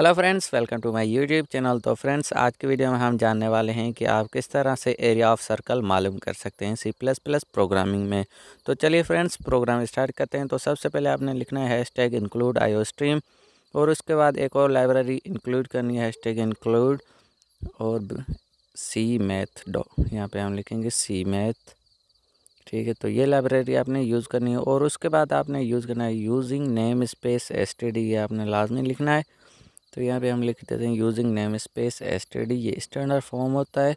hello friends welcome to my YouTube channel तो friends आज के वीडियो में हम जानने वाले हैं कि आप किस तरह से एरिया ऑफ सर्कल मालूम कर सकते हैं सी प्लस प्लस प्रोग्रामिंग में तो चलिए फ्रेंड्स प्रोग्राम स्टार्ट करते हैं तो सबसे पहले आपने लिखना है hash tag include o stream और उसके बाद एक और लाइब्रेरी इंक्लूड करनी है हैश टैग इंक्लूड और सी मैथ डॉ यहाँ पर हम लिखेंगे सी मैथ ठीक है तो ये लाइब्रेरी आपने यूज़ करनी है और उसके बाद आपने यूज़ करना है यूजिंग नेम स्पेस एस ये आपने लाजमी लिखना है तो यहाँ पे हम लिख देते हैं यूजिंग नेम स्पेस एस ये स्टैंडर्ड फॉर्म होता है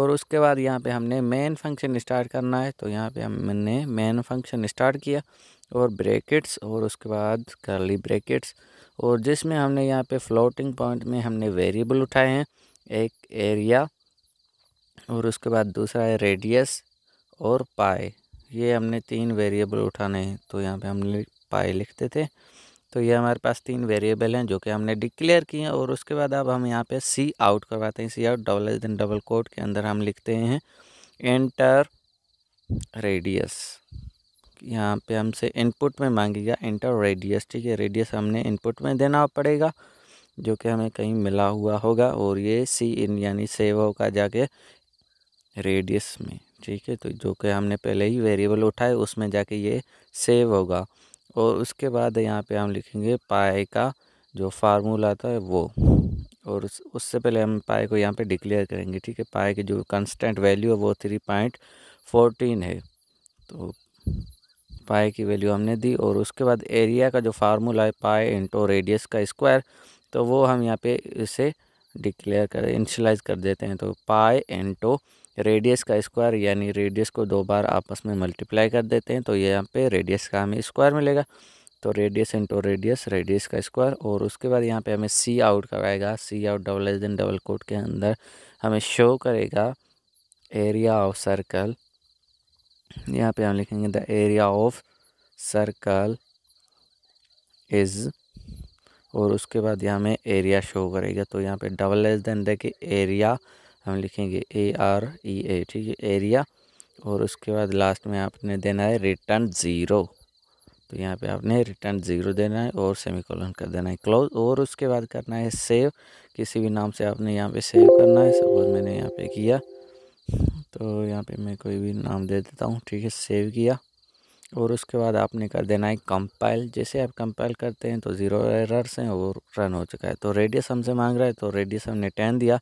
और उसके बाद यहाँ पे हमने मेन फंक्शन स्टार्ट करना है तो यहाँ पे हमने मेन फंक्शन स्टार्ट किया और ब्रैकेट्स और उसके बाद कर ली ब्रैकेट्स और जिसमें हमने यहाँ पे फ्लोटिंग पॉइंट में हमने वेरिएबल उठाए हैं एक एरिया और उसके बाद दूसरा है रेडियस और पाए ये हमने तीन वेरिएबल उठाने हैं तो यहाँ पे हमने पाए लिखते थे तो ये हमारे पास तीन वेरिएबल हैं जो कि हमने डिक्लेयर किए हैं और उसके बाद अब हम यहाँ पे सी आउट करवाते हैं सी आउट डबल दिन डबल कोड के अंदर हम लिखते हैं एंटर रेडियस यहाँ पे हमसे इनपुट में मांगेगा एंटर रेडियस ठीक है रेडियस हमने इनपुट में देना पड़ेगा जो कि हमें कहीं मिला हुआ होगा और ये सी इन यानी सेव होगा जाके रेडियस में ठीक है तो जो कि हमने पहले ही वेरिएबल उठाए उसमें जाके ये सेव होगा और उसके बाद यहाँ पे हम लिखेंगे पाए का जो फार्मूला था वो और उससे पहले हम पाए को यहाँ पे डिक्लेयर करेंगे ठीक है पाए की जो कंस्टेंट वैल्यू है वो थ्री पॉइंट फोर्टीन है तो पाए की वैल्यू हमने दी और उसके बाद एरिया का जो फार्मूला है पाए इंटो रेडियस का स्क्वायर तो वो हम यहाँ पे इसे डिक्लेयर कर इनिशलाइज कर देते हैं तो पाए इंटो रेडियस का स्क्वायर यानी रेडियस को दो बार आपस में मल्टीप्लाई कर देते हैं तो ये यहाँ पे रेडियस का हमें स्क्वायर मिलेगा तो रेडियस इंटू रेडियस रेडियस का स्क्वायर और उसके बाद यहाँ पे हमें सी आउट कराएगा सी आउट डबल एस दिन डबल कोट के अंदर हमें शो करेगा एरिया ऑफ सर्कल यहाँ पे हम लिखेंगे the area of circle is और उसके बाद यहाँ में एरिया शो करेगा तो यहाँ पे डबल एस देन देखिए एरिया हम लिखेंगे ए आर ई ए ठीक है एरिया और उसके बाद लास्ट में आपने देना है रिटर्न ज़ीरो तो यहाँ पे आपने रिटर्न ज़ीरो देना है और सेमीकोलन कर देना है क्लोज और उसके बाद करना है सेव किसी भी नाम से आपने यहाँ पे सेव करना है सपोज मैंने यहाँ पे किया तो यहाँ पे मैं कोई भी नाम दे देता हूँ ठीक है सेव किया और उसके बाद आपने कर देना है कंपाइल जैसे आप कंपाइल करते हैं तो ज़ीरो एरर्स हैं और रन हो चुका है तो रेडियस हमसे मांग रहा है तो रेडियस हमने टेन दिया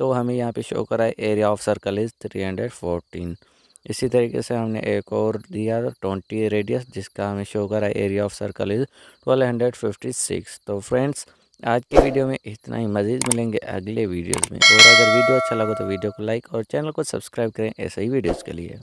तो हमें यहाँ पे शो करा है area of circle is three hundred fourteen इसी तरीके से हमने एक और दिया ट्वेंटी रेडियस जिसका हमें शो करा है area of circle is twelve hundred fifty six तो फ्रेंड्स आज के वीडियो में इतना ही मज़ीद मिलेंगे अगले वीडियोज़ में और अगर वीडियो अच्छा लगा तो वीडियो को लाइक और चैनल को सब्सक्राइब करें ऐसे ही वीडियोज़ के लिए